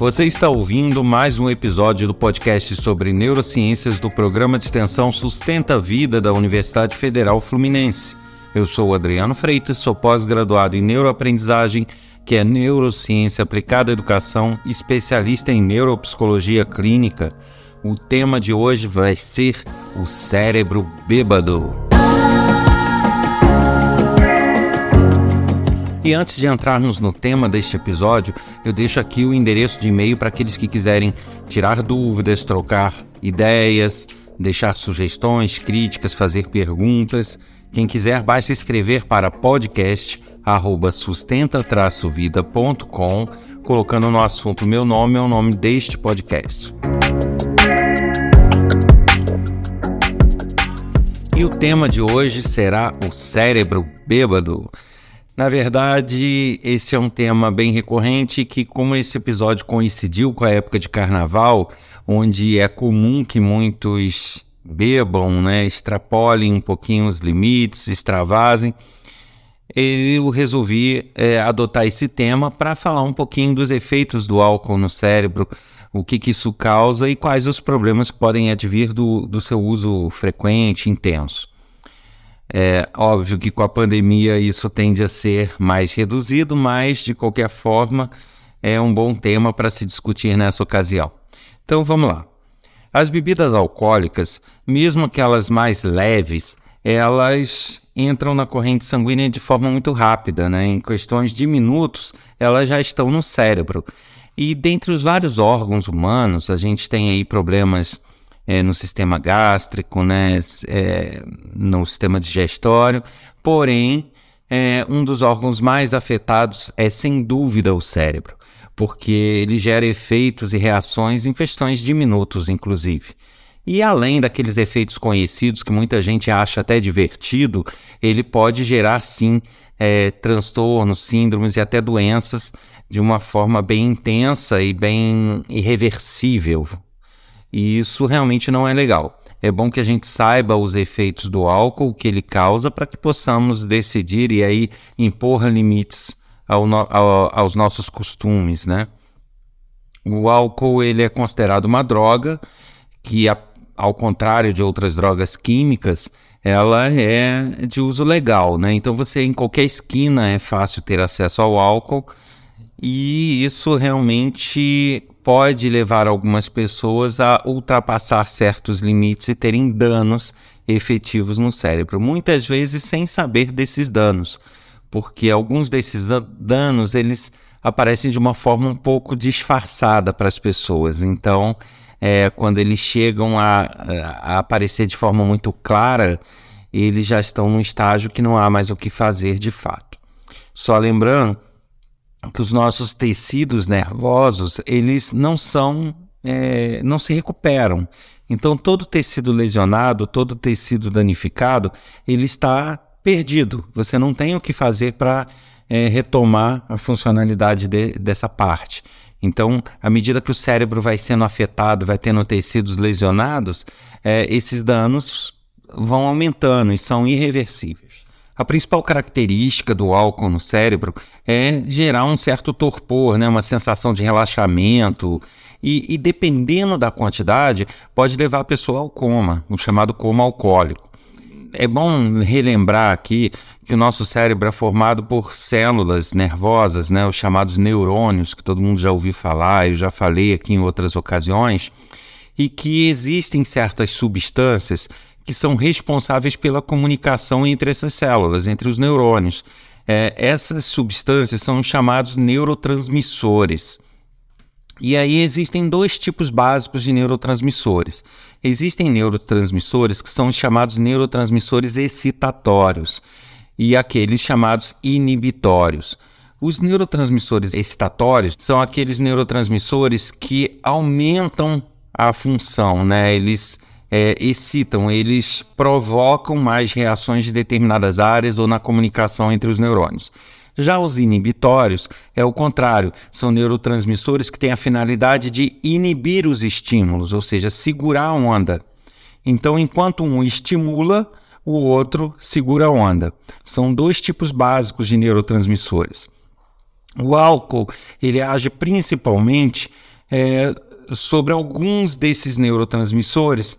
Você está ouvindo mais um episódio do podcast sobre neurociências do programa de extensão Sustenta a Vida da Universidade Federal Fluminense. Eu sou Adriano Freitas, sou pós-graduado em neuroaprendizagem, que é neurociência aplicada à educação, especialista em neuropsicologia clínica. O tema de hoje vai ser o cérebro bêbado. E antes de entrarmos no tema deste episódio, eu deixo aqui o endereço de e-mail para aqueles que quiserem tirar dúvidas, trocar ideias, deixar sugestões, críticas, fazer perguntas. Quem quiser, basta escrever para podcast sustenta-vida.com, colocando no assunto meu nome ou é o nome deste podcast. E o tema de hoje será o cérebro bêbado. Na verdade, esse é um tema bem recorrente que, como esse episódio coincidiu com a época de carnaval, onde é comum que muitos bebam, né, extrapolem um pouquinho os limites, extravasem, eu resolvi é, adotar esse tema para falar um pouquinho dos efeitos do álcool no cérebro, o que, que isso causa e quais os problemas que podem advir do, do seu uso frequente, intenso. É óbvio que com a pandemia isso tende a ser mais reduzido, mas de qualquer forma é um bom tema para se discutir nessa ocasião. Então vamos lá. As bebidas alcoólicas, mesmo aquelas mais leves, elas entram na corrente sanguínea de forma muito rápida, né? Em questões de minutos, elas já estão no cérebro. E dentre os vários órgãos humanos, a gente tem aí problemas é, no sistema gástrico, né, é, no sistema digestório. Porém, é, um dos órgãos mais afetados é sem dúvida o cérebro, porque ele gera efeitos e reações em questões de minutos, inclusive. E além daqueles efeitos conhecidos que muita gente acha até divertido, ele pode gerar sim é, transtornos, síndromes e até doenças de uma forma bem intensa e bem irreversível. E isso realmente não é legal. É bom que a gente saiba os efeitos do álcool, que ele causa, para que possamos decidir e aí impor limites ao no, ao, aos nossos costumes, né? O álcool ele é considerado uma droga que, ao contrário de outras drogas químicas, ela é de uso legal, né? Então você em qualquer esquina é fácil ter acesso ao álcool e isso realmente pode levar algumas pessoas a ultrapassar certos limites e terem danos efetivos no cérebro, muitas vezes sem saber desses danos, porque alguns desses danos eles aparecem de uma forma um pouco disfarçada para as pessoas. Então, é, quando eles chegam a, a aparecer de forma muito clara, eles já estão num estágio que não há mais o que fazer de fato. Só lembrando que os nossos tecidos nervosos eles não são é, não se recuperam. Então todo tecido lesionado, todo tecido danificado, ele está perdido. Você não tem o que fazer para é, retomar a funcionalidade de, dessa parte. Então, à medida que o cérebro vai sendo afetado, vai tendo tecidos lesionados, é, esses danos vão aumentando e são irreversíveis. A principal característica do álcool no cérebro é gerar um certo torpor, né? uma sensação de relaxamento. E, e dependendo da quantidade, pode levar a pessoa ao coma, o chamado coma alcoólico. É bom relembrar aqui que o nosso cérebro é formado por células nervosas, né? os chamados neurônios, que todo mundo já ouviu falar, eu já falei aqui em outras ocasiões, e que existem certas substâncias que são responsáveis pela comunicação entre essas células, entre os neurônios. É, essas substâncias são chamados neurotransmissores. E aí existem dois tipos básicos de neurotransmissores. Existem neurotransmissores que são chamados neurotransmissores excitatórios e aqueles chamados inibitórios. Os neurotransmissores excitatórios são aqueles neurotransmissores que aumentam a função, né? Eles é, excitam, eles provocam mais reações de determinadas áreas ou na comunicação entre os neurônios. Já os inibitórios é o contrário, são neurotransmissores que têm a finalidade de inibir os estímulos, ou seja, segurar a onda. Então, enquanto um estimula, o outro segura a onda. São dois tipos básicos de neurotransmissores. O álcool ele age principalmente é, sobre alguns desses neurotransmissores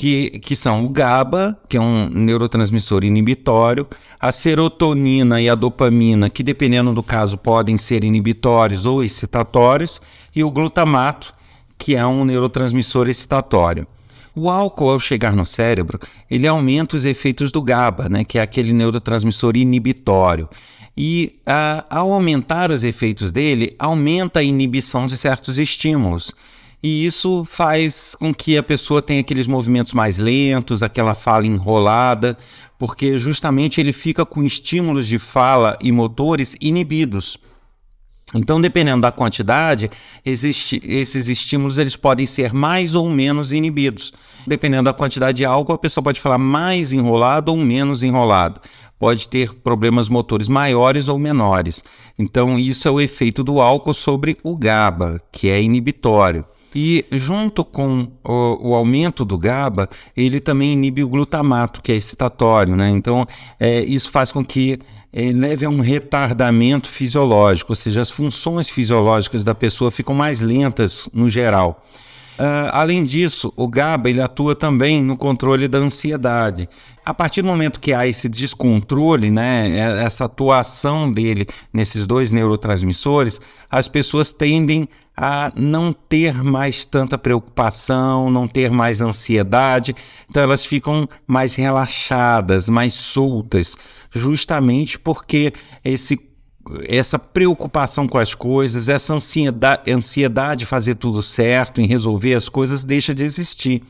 que, que são o GABA, que é um neurotransmissor inibitório, a serotonina e a dopamina, que dependendo do caso podem ser inibitórios ou excitatórios, e o glutamato, que é um neurotransmissor excitatório. O álcool, ao chegar no cérebro, ele aumenta os efeitos do GABA, né, que é aquele neurotransmissor inibitório. E a, ah, ao aumentar os efeitos dele, aumenta a inibição de certos estímulos. E isso faz com que a pessoa tenha aqueles movimentos mais lentos, aquela fala enrolada, porque justamente ele fica com estímulos de fala e motores inibidos. Então, dependendo da quantidade, existe, esses estímulos eles podem ser mais ou menos inibidos. Dependendo da quantidade de álcool, a pessoa pode falar mais enrolado ou menos enrolado. Pode ter problemas motores maiores ou menores. Então, isso é o efeito do álcool sobre o GABA, que é inibitório e junto com o, o, aumento do GABA, ele também inibe o glutamato, que é excitatório, né? Então, é, isso faz com que é, leve a um retardamento fisiológico, ou seja, as funções fisiológicas da pessoa ficam mais lentas no geral. Uh, além disso, o GABA ele atua também no controle da ansiedade. A partir do momento que há esse descontrole, né, é, essa atuação dele nesses dois neurotransmissores, as pessoas tendem a não ter mais tanta preocupação, não ter mais ansiedade. Então elas ficam mais relaxadas, mais soltas, justamente porque esse essa preocupação com as coisas, essa ansiedade, ansiedade de fazer tudo certo, em resolver as coisas, deixa de existir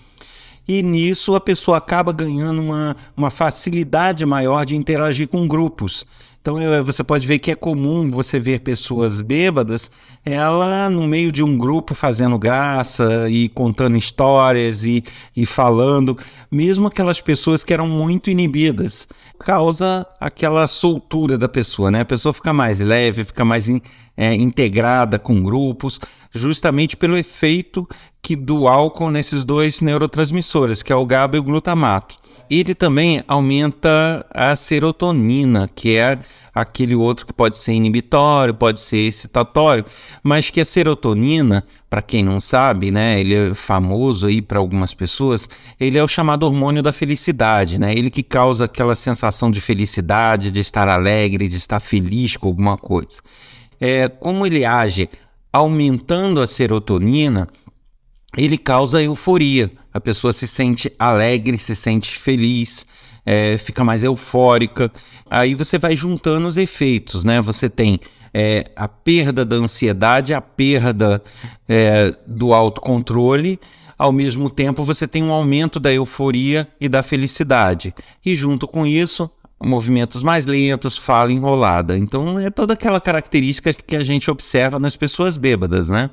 e nisso a pessoa acaba ganhando uma, uma facilidade maior de interagir com grupos. Então você pode ver que é comum você ver pessoas bêbadas, ela no meio de um grupo fazendo graça e contando histórias e, e falando, mesmo aquelas pessoas que eram muito inibidas, causa aquela soltura da pessoa, né? A pessoa fica mais leve, fica mais in, é, integrada com grupos justamente pelo efeito que do álcool nesses dois neurotransmissores, que é o GABA e o glutamato. Ele também aumenta a serotonina, que é aquele outro que pode ser inibitório, pode ser excitatório, mas que a serotonina, para quem não sabe, né, ele é famoso aí para algumas pessoas, ele é o chamado hormônio da felicidade, né? Ele que causa aquela sensação de felicidade, de estar alegre, de estar feliz com alguma coisa. É, como ele age aumentando a serotonina, ele causa euforia. A pessoa se sente alegre, se sente feliz, é, fica mais eufórica. Aí você vai juntando os efeitos, né? Você tem é, a perda da ansiedade, a perda é, do autocontrole. Ao mesmo tempo, você tem um aumento da euforia e da felicidade. E junto com isso, movimentos mais lentos, fala enrolada. Então é toda aquela característica que a gente observa nas pessoas bêbadas, né?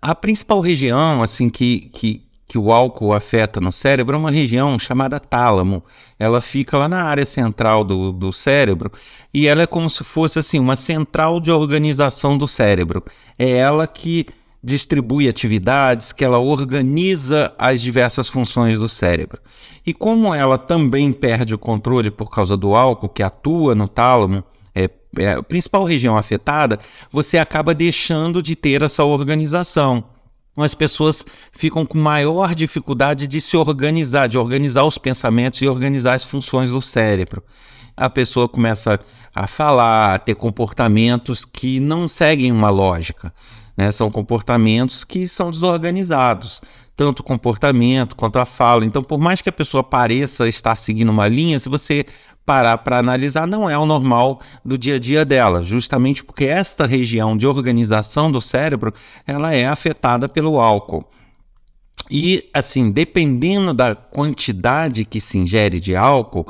A principal região, assim, que, que, que o álcool afeta no cérebro é uma região chamada tálamo. Ela fica lá na área central do, do cérebro e ela é como se fosse, assim, uma central de organização do cérebro. É ela que distribui atividades, que ela organiza as diversas funções do cérebro. E como ela também perde o controle por causa do álcool, que atua no tálamo, é, é a principal região afetada, você acaba deixando de ter essa organização então, as pessoas ficam com maior dificuldade de se organizar, de organizar os pensamentos e organizar as funções do cérebro. A pessoa começa a falar, a ter comportamentos que não seguem uma lógica. Né? São comportamentos que são desorganizados, tanto o comportamento quanto a fala. Então, por mais que a pessoa pareça estar seguindo uma linha, se você parar para analisar, não é o normal do dia a dia dela, justamente porque esta região de organização do cérebro ela é afetada pelo álcool. E, assim, dependendo da quantidade que se ingere de álcool,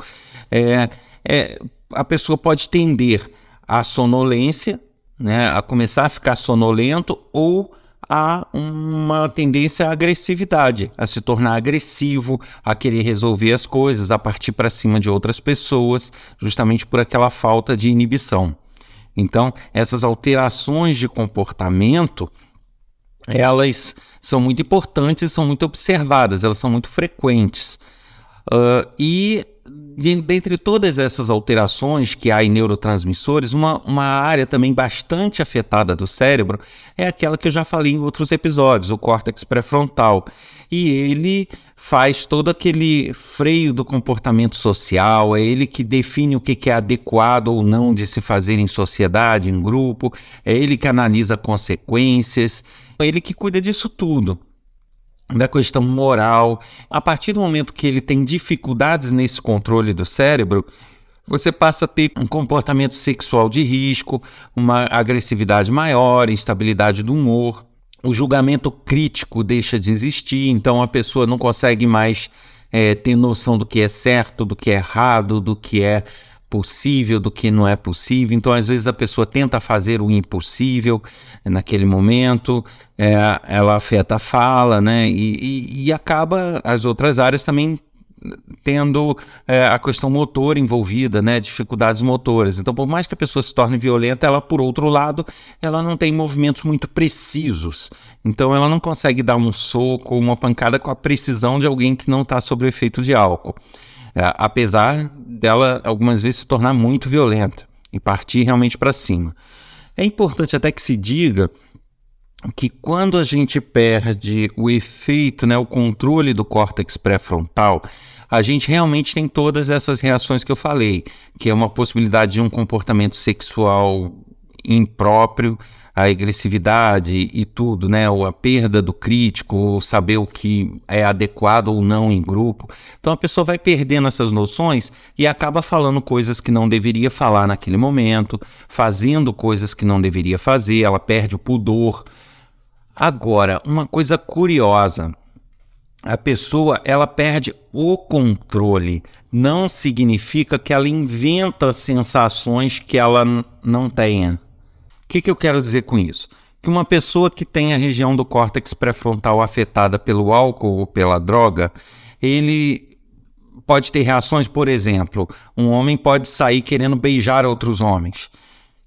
é, é, a pessoa pode tender à sonolência né, a começar a ficar sonolento ou a uma tendência à agressividade, a se tornar agressivo, a querer resolver as coisas, a partir para cima de outras pessoas, justamente por aquela falta de inibição. Então, essas alterações de comportamento, elas são muito importantes, são muito observadas, elas são muito frequentes. Uh, e dentre todas essas alterações que há em neurotransmissores, uma, uma área também bastante afetada do cérebro é aquela que eu já falei em outros episódios, o córtex pré-frontal. E ele faz todo aquele freio do comportamento social, é ele que define o que é adequado ou não de se fazer em sociedade, em grupo, é ele que analisa consequências, é ele que cuida disso tudo da questão moral. A partir do momento que ele tem dificuldades nesse controle do cérebro, você passa a ter um comportamento sexual de risco, uma agressividade maior, instabilidade do humor. O julgamento crítico deixa de existir, então a pessoa não consegue mais é, ter noção do que é certo, do que é errado, do que é possível, do que não é possível. Então, às vezes, a pessoa tenta fazer o impossível naquele momento, é, ela afeta a fala, né? E, e, e, acaba as outras áreas também tendo é, a questão motor envolvida, né? Dificuldades motoras. Então, por mais que a pessoa se torne violenta, ela, por outro lado, ela não tem movimentos muito precisos. Então, ela não consegue dar um soco, uma pancada com a precisão de alguém que não está sob o efeito de álcool. É, apesar dela algumas vezes se tornar muito violenta e partir realmente para cima. É importante até que se diga que quando a gente perde o efeito, né, o controle do córtex pré-frontal, a gente realmente tem todas essas reações que eu falei, que é uma possibilidade de um comportamento sexual impróprio, a agressividade e tudo, né? Ou a perda do crítico, saber o que é adequado ou não em grupo. Então a pessoa vai perdendo essas noções e acaba falando coisas que não deveria falar naquele momento, fazendo coisas que não deveria fazer, ela perde o pudor. Agora, uma coisa curiosa, a pessoa ela perde o controle. Não significa que ela inventa sensações que ela não tenha o que, que eu quero dizer com isso? Que uma pessoa que tem a região do córtex pré-frontal afetada pelo álcool ou pela droga, ele pode ter reações, por exemplo, um homem pode sair querendo beijar outros homens.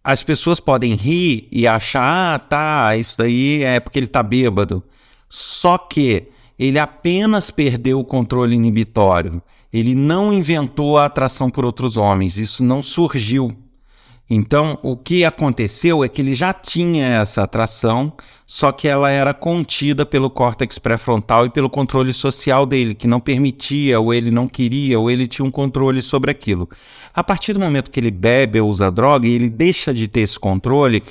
As pessoas podem rir e achar, ah, tá, isso daí é porque ele tá bêbado. Só que ele apenas perdeu o controle inibitório. Ele não inventou a atração por outros homens. Isso não surgiu então, o que aconteceu é que ele já tinha essa atração, só que ela era contida pelo córtex pré-frontal e pelo controle social dele, que não permitia, ou ele não queria, ou ele tinha um controle sobre aquilo. A partir do momento que ele bebe ou usa droga e ele deixa de ter esse controle,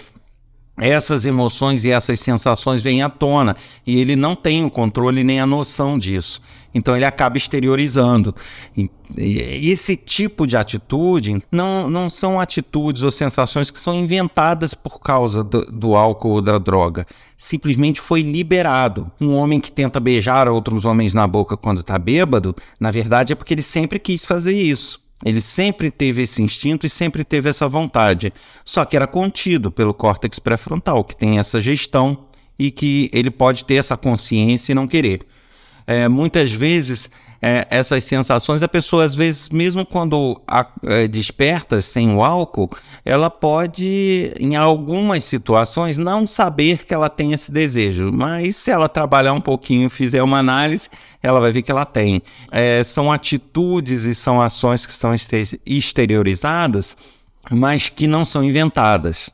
essas emoções e essas sensações vêm à tona e ele não tem o controle nem a noção disso. Então ele acaba exteriorizando. esse tipo de atitude não, não são atitudes ou sensações que são inventadas por causa do, do álcool ou da droga. Simplesmente foi liberado. Um homem que tenta beijar outros homens na boca quando está bêbado, na verdade é porque ele sempre quis fazer isso ele sempre teve esse instinto e sempre teve essa vontade, só que era contido pelo córtex pré-frontal, que tem essa gestão e que ele pode ter essa consciência e não querer. É, muitas vezes é, essas sensações, a pessoa, às vezes, mesmo quando a, é, desperta sem o álcool, ela pode, em algumas situações, não saber que ela tem esse desejo. Mas se ela trabalhar um pouquinho, fizer uma análise, ela vai ver que ela tem. É, são atitudes e são ações que estão exteriorizadas, mas que não são inventadas.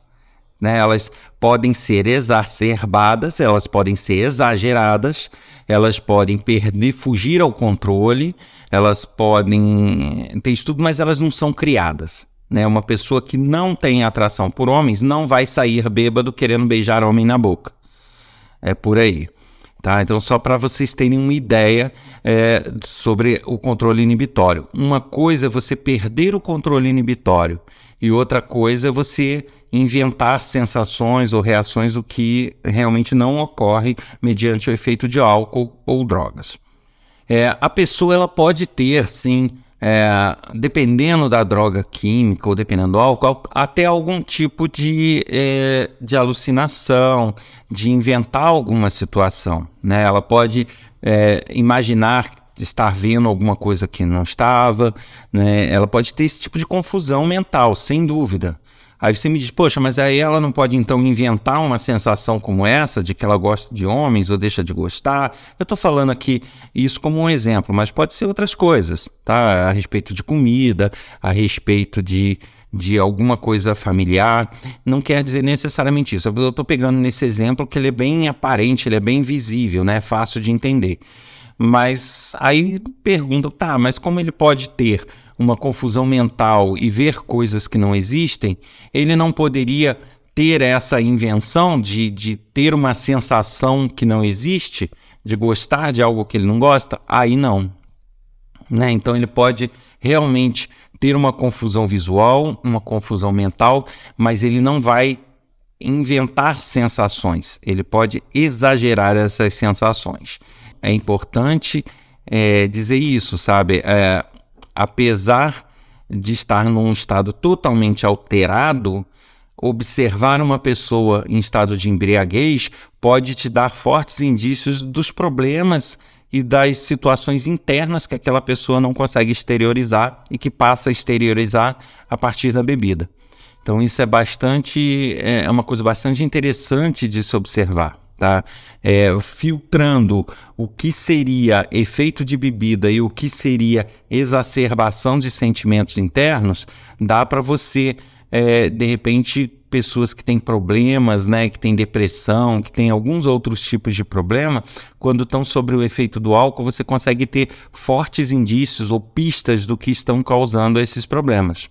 Né? Elas podem ser exacerbadas, elas podem ser exageradas, elas podem perder, fugir ao controle, elas podem ter isso tudo, mas elas não são criadas. Né? Uma pessoa que não tem atração por homens não vai sair bêbado querendo beijar homem na boca. É por aí. Tá? Então, só para vocês terem uma ideia é, sobre o controle inibitório. Uma coisa é você perder o controle inibitório e outra coisa é você inventar sensações ou reações, o que realmente não ocorre mediante o efeito de álcool ou drogas. É, a pessoa ela pode ter, sim, é, dependendo da droga química ou dependendo do álcool, até algum tipo de, é, de alucinação, de inventar alguma situação. Né? Ela pode é, imaginar estar vendo alguma coisa que não estava, né? ela pode ter esse tipo de confusão mental, sem dúvida. Aí você me diz, poxa, mas aí ela não pode então inventar uma sensação como essa, de que ela gosta de homens ou deixa de gostar. Eu estou falando aqui isso como um exemplo, mas pode ser outras coisas, tá? A respeito de comida, a respeito de, de alguma coisa familiar. Não quer dizer necessariamente isso. Eu estou pegando nesse exemplo que ele é bem aparente, ele é bem visível, né? É fácil de entender. Mas aí perguntam, tá, mas como ele pode ter uma confusão mental e ver coisas que não existem, ele não poderia ter essa invenção de, de ter uma sensação que não existe, de gostar de algo que ele não gosta? Aí não. Né? Então ele pode realmente ter uma confusão visual, uma confusão mental, mas ele não vai inventar sensações, ele pode exagerar essas sensações é importante é, dizer isso, sabe? É, apesar de estar num estado totalmente alterado, observar uma pessoa em estado de embriaguez pode te dar fortes indícios dos problemas e das situações internas que aquela pessoa não consegue exteriorizar e que passa a exteriorizar a partir da bebida. Então isso é bastante é, é uma coisa bastante interessante de se observar tá? É, filtrando o que seria efeito de bebida e o que seria exacerbação de sentimentos internos, dá para você, é, de repente, pessoas que têm problemas, né, que têm depressão, que têm alguns outros tipos de problema, quando estão sobre o efeito do álcool, você consegue ter fortes indícios ou pistas do que estão causando esses problemas.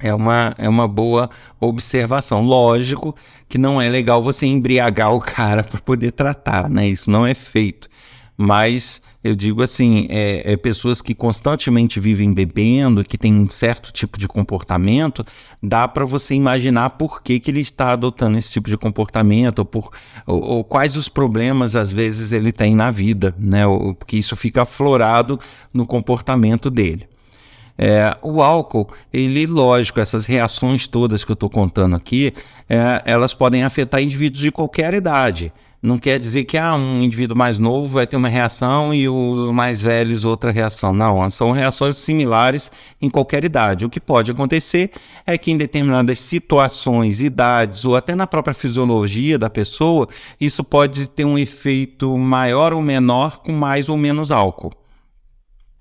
É uma, é uma boa observação. Lógico que não é legal você embriagar o cara para poder tratar, né? Isso não é feito. Mas eu digo assim: é, é, pessoas que constantemente vivem bebendo, que têm um certo tipo de comportamento, dá para você imaginar por que, que ele está adotando esse tipo de comportamento, ou, por, ou, ou quais os problemas às vezes ele tem na vida, né? Ou, porque isso fica aflorado no comportamento dele. É, o álcool, ele, lógico, essas reações todas que eu estou contando aqui, é, elas podem afetar indivíduos de qualquer idade. Não quer dizer que ah, um indivíduo mais novo vai ter uma reação e os mais velhos outra reação. Não, são reações similares em qualquer idade. O que pode acontecer é que em determinadas situações, idades ou até na própria fisiologia da pessoa, isso pode ter um efeito maior ou menor com mais ou menos álcool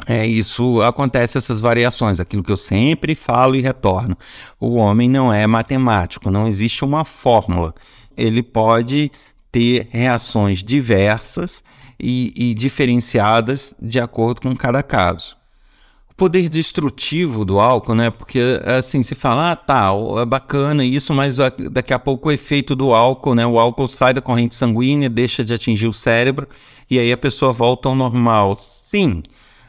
é, isso acontece essas variações, aquilo que eu sempre falo e retorno. O homem não é matemático, não existe uma fórmula. Ele pode ter reações diversas e, e diferenciadas de acordo com cada caso. O poder destrutivo do álcool, né? Porque assim, se fala, ah, tá, é bacana isso, mas daqui a pouco o efeito do álcool, né? O álcool sai da corrente sanguínea, deixa de atingir o cérebro e aí a pessoa volta ao normal. Sim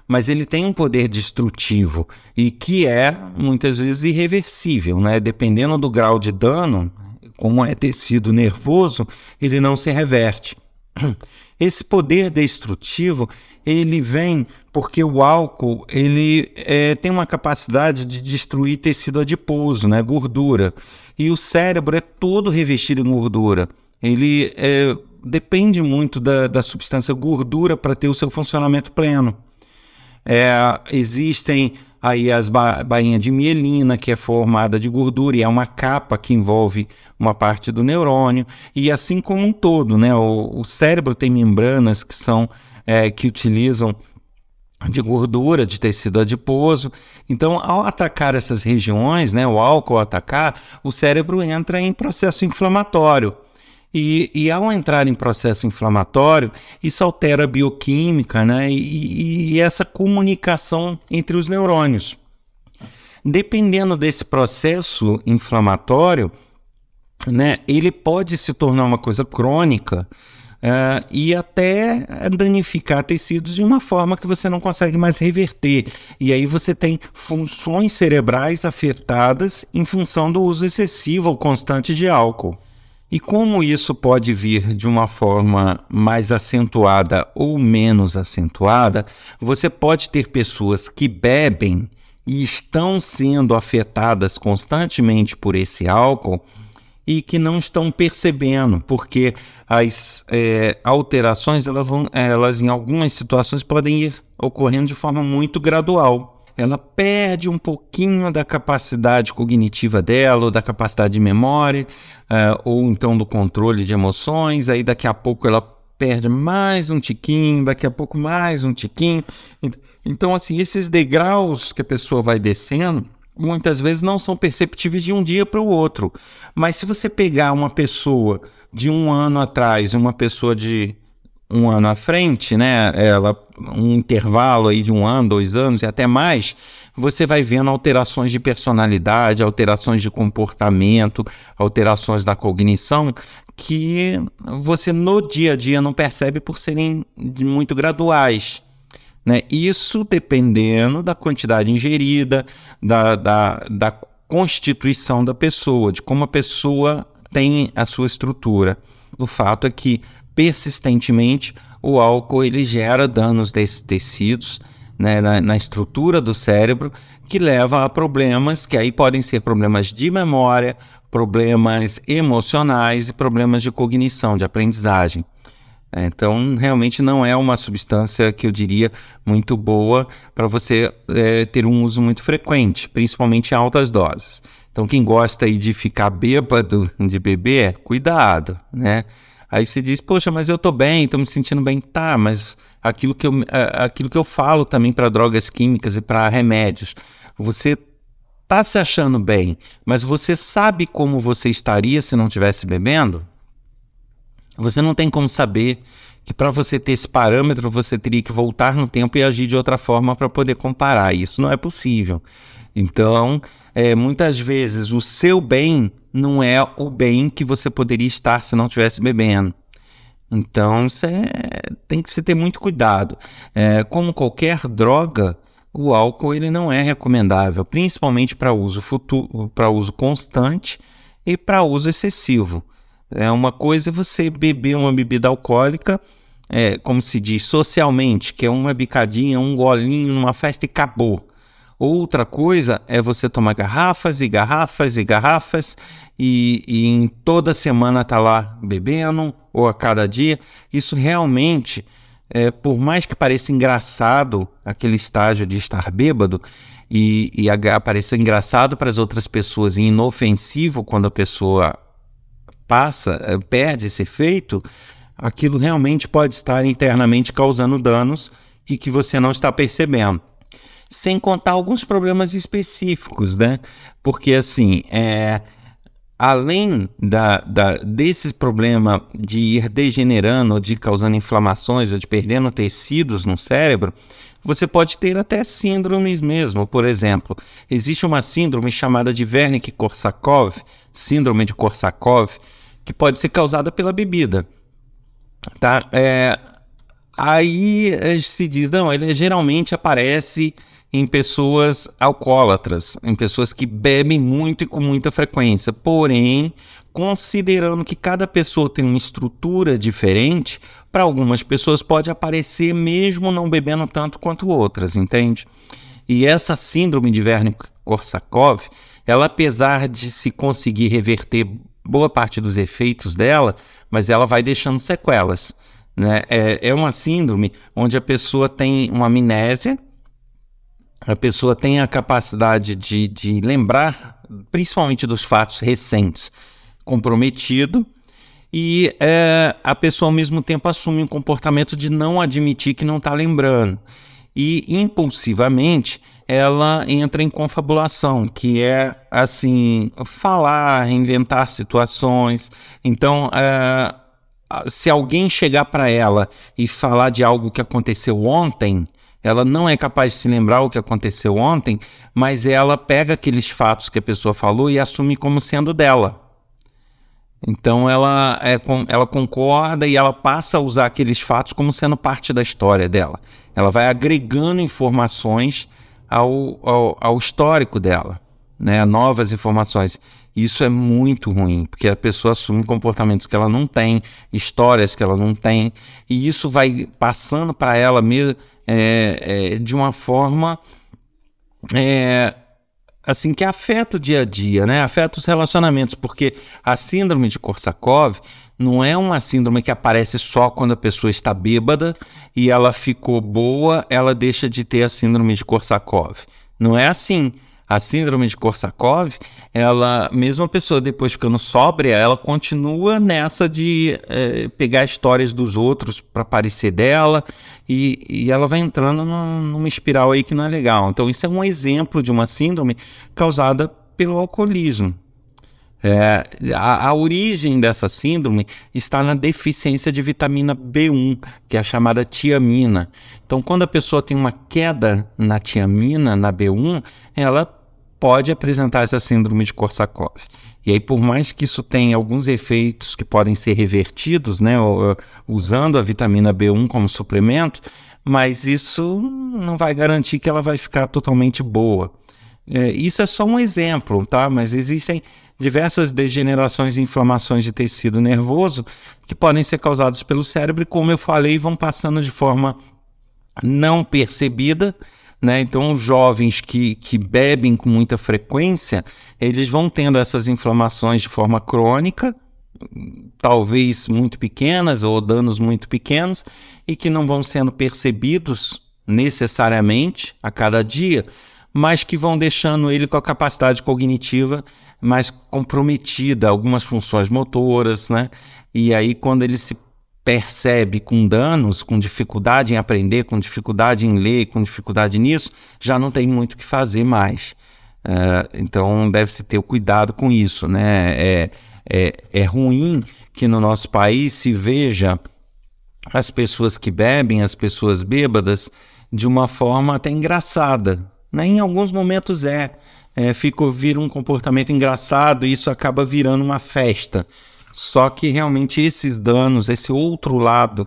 mas ele tem um poder destrutivo e que é muitas vezes irreversível, né? Dependendo do grau de dano, como é tecido nervoso, ele não se reverte. Esse poder destrutivo ele vem porque o álcool ele é, tem uma capacidade de destruir tecido adiposo, né, gordura, e o cérebro é todo revestido em gordura. Ele é, depende muito da, da substância gordura para ter o seu funcionamento pleno. É, existem aí as ba bainhas de mielina, que é formada de gordura e é uma capa que envolve uma parte do neurônio, e assim como um todo, né? O, o cérebro tem membranas que são é, que utilizam de gordura, de tecido adiposo. Então, ao atacar essas regiões, né, o álcool atacar, o cérebro entra em processo inflamatório. E, e, ao entrar em processo inflamatório, isso altera a bioquímica né? e, e essa comunicação entre os neurônios. Dependendo desse processo inflamatório, né, ele pode se tornar uma coisa crônica uh, e até danificar tecidos de uma forma que você não consegue mais reverter. E aí você tem funções cerebrais afetadas em função do uso excessivo ou constante de álcool. E como isso pode vir de uma forma mais acentuada ou menos acentuada, você pode ter pessoas que bebem e estão sendo afetadas constantemente por esse álcool e que não estão percebendo, porque as é, alterações elas, vão, elas em algumas situações podem ir ocorrendo de forma muito gradual ela perde um pouquinho da capacidade cognitiva dela, ou da capacidade de memória, uh, ou então do controle de emoções, aí daqui a pouco ela perde mais um tiquinho, daqui a pouco mais um tiquinho. Então, assim, esses degraus que a pessoa vai descendo, muitas vezes não são perceptíveis de um dia para o outro. Mas se você pegar uma pessoa de um ano atrás e uma pessoa de um ano à frente, né? Ela, um intervalo aí de um ano, dois anos e até mais, você vai vendo alterações de personalidade, alterações de comportamento, alterações da cognição que você no dia a dia não percebe por serem muito graduais. Né? Isso dependendo da quantidade ingerida, da, da, da constituição da pessoa, de como a pessoa tem a sua estrutura. O fato é que persistentemente, o álcool ele gera danos desses tecidos, né, na, na, estrutura do cérebro, que leva a problemas que aí podem ser problemas de memória, problemas emocionais e problemas de cognição, de aprendizagem. É, então, realmente não é uma substância que eu diria muito boa para você é, ter um uso muito frequente, principalmente em altas doses. Então, quem gosta aí de ficar bêbado de beber, é cuidado, né? Aí você diz, poxa, mas eu tô bem, tô me sentindo bem. Tá, mas aquilo que eu, aquilo que eu falo também para drogas químicas e para remédios, você tá se achando bem, mas você sabe como você estaria se não tivesse bebendo? Você não tem como saber que para você ter esse parâmetro você teria que voltar no tempo e agir de outra forma para poder comparar. Isso não é possível. Então, é, muitas vezes o seu bem não é o bem que você poderia estar se não estivesse bebendo. Então você tem que se ter muito cuidado. É, como qualquer droga, o álcool ele não é recomendável, principalmente para uso futuro, para uso constante e para uso excessivo. É uma coisa você beber uma bebida alcoólica, é, como se diz socialmente, que é uma bicadinha, um golinho numa festa e acabou. Outra coisa é você tomar garrafas e garrafas e garrafas e, e em toda semana tá lá bebendo ou a cada dia. Isso realmente, é, por mais que pareça engraçado aquele estágio de estar bêbado e, e apareça engraçado para as outras pessoas e inofensivo quando a pessoa passa, é, perde esse efeito, aquilo realmente pode estar internamente causando danos e que você não está percebendo sem contar alguns problemas específicos, né? Porque assim, é, além da, da, desse problema de ir degenerando, de causando inflamações, ou de perdendo tecidos no cérebro, você pode ter até síndromes mesmo. Por exemplo, existe uma síndrome chamada de Wernicke-Korsakov, síndrome de Korsakov, que pode ser causada pela bebida. Tá? É, Aí eh, se diz, não, ele geralmente aparece em pessoas alcoólatras, em pessoas que bebem muito e com muita frequência. Porém, considerando que cada pessoa tem uma estrutura diferente, para algumas pessoas pode aparecer mesmo não bebendo tanto quanto outras, entende? E essa síndrome de Wernicke-Korsakov, ela apesar de se conseguir reverter boa parte dos efeitos dela, mas ela vai deixando sequelas. Né? É, é uma síndrome onde a pessoa tem uma amnésia, a pessoa tem a capacidade de, de lembrar, principalmente dos fatos recentes, comprometido, e é, a pessoa ao mesmo tempo assume um comportamento de não admitir que não está lembrando. E impulsivamente ela entra em confabulação, que é assim, falar, inventar situações. Então, é, se alguém chegar para ela e falar de algo que aconteceu ontem, ela não é capaz de se lembrar o que aconteceu ontem, mas ela pega aqueles fatos que a pessoa falou e assume como sendo dela. Então ela, é, ela concorda e ela passa a usar aqueles fatos como sendo parte da história dela. Ela vai agregando informações ao, ao, ao histórico dela, né? novas informações. Isso é muito ruim, porque a pessoa assume comportamentos que ela não tem, histórias que ela não tem, e isso vai passando para ela mesmo é, é, de uma forma é, assim que afeta o dia a dia, né? Afeta os relacionamentos, porque a síndrome de Korsakov não é uma síndrome que aparece só quando a pessoa está bêbada e ela ficou boa, ela deixa de ter a síndrome de Korsakov. Não é assim. A síndrome de Korsakov, ela, mesmo a pessoa depois ficando sóbria, ela continua nessa de é, pegar histórias dos outros para parecer dela e, e, ela vai entrando numa, numa espiral aí que não é legal. Então, isso é um exemplo de uma síndrome causada pelo alcoolismo. É, a, a, origem dessa síndrome está na deficiência de vitamina B1, que é a chamada tiamina. Então, quando a pessoa tem uma queda na tiamina, na B1, ela pode apresentar essa síndrome de Korsakoff. E aí, por mais que isso tenha alguns efeitos que podem ser revertidos, né, usando a vitamina B1 como suplemento, mas isso não vai garantir que ela vai ficar totalmente boa. É, isso é só um exemplo, tá? Mas existem diversas degenerações e inflamações de tecido nervoso que podem ser causadas pelo cérebro, e como eu falei, vão passando de forma não percebida. Né? Então, os jovens que, que bebem com muita frequência, eles vão tendo essas inflamações de forma crônica, talvez muito pequenas ou danos muito pequenos, e que não vão sendo percebidos necessariamente a cada dia, mas que vão deixando ele com a capacidade cognitiva mais comprometida, algumas funções motoras, né? E aí, quando ele se percebe com danos, com dificuldade em aprender, com dificuldade em ler, com dificuldade nisso, já não tem muito o que fazer mais. Uh, então, deve-se ter o cuidado com isso, né? É, é, é ruim que no nosso país se veja as pessoas que bebem, as pessoas bêbadas, de uma forma até engraçada. Né? Em alguns momentos é, é, ficou, vira um comportamento engraçado e isso acaba virando uma festa. Só que realmente esses danos, esse outro lado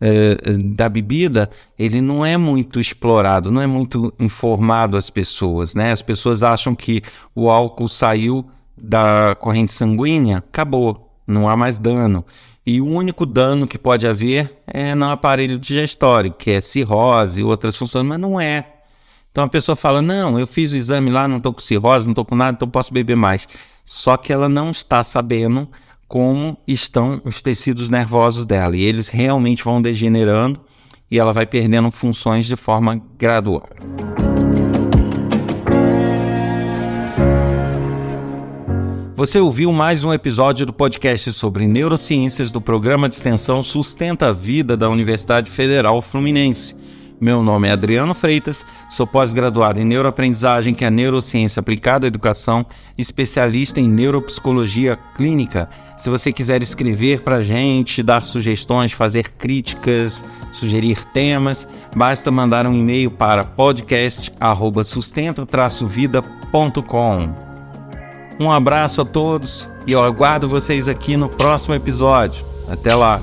é, da bebida, ele não é muito explorado, não é muito informado às pessoas. Né? As pessoas acham que o álcool saiu da corrente sanguínea, acabou, não há mais dano. E o único dano que pode haver é no aparelho digestório, que é cirrose e outras funções, mas não é então a pessoa fala: Não, eu fiz o exame lá, não estou com cirrose, não estou com nada, então posso beber mais. Só que ela não está sabendo como estão os tecidos nervosos dela. E eles realmente vão degenerando e ela vai perdendo funções de forma gradual. Você ouviu mais um episódio do podcast sobre neurociências do programa de extensão Sustenta a Vida da Universidade Federal Fluminense. Meu nome é Adriano Freitas, sou pós-graduado em neuroaprendizagem, que é a neurociência aplicada à educação, especialista em neuropsicologia clínica. Se você quiser escrever para a gente, dar sugestões, fazer críticas, sugerir temas, basta mandar um e-mail para podcast@sustenta-vida.com. Um abraço a todos e eu aguardo vocês aqui no próximo episódio. Até lá!